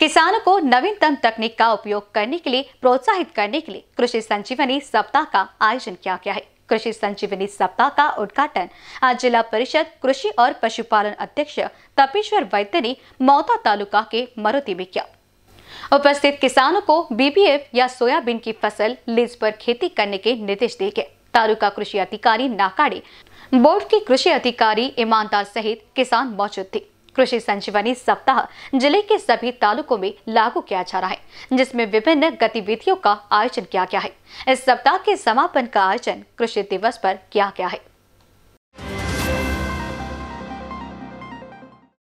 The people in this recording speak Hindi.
किसानों को नवीनतम तकनीक का उपयोग करने के लिए प्रोत्साहित करने के लिए कृषि संजीवनी सप्ताह का आयोजन किया गया है कृषि संजीवनी सप्ताह का उद्घाटन आज जिला परिषद कृषि और पशुपालन अध्यक्ष तपेश्वर वैद्य ने मौता तालुका के मरुति में किया उपस्थित किसानों को बीबीएफ या सोयाबीन की फसल लीज पर खेती करने के निर्देश दिए गए तालुका कृषि अधिकारी नाकाड़ी बोर्ड के कृषि अधिकारी ईमानदार सहित किसान मौजूद थे कृषि संजीवनी सप्ताह जिले के सभी तालुकों में लागू किया जा रहा है जिसमें विभिन्न गतिविधियों का आयोजन किया गया है इस सप्ताह के समापन का आयोजन कृषि दिवस पर किया गया है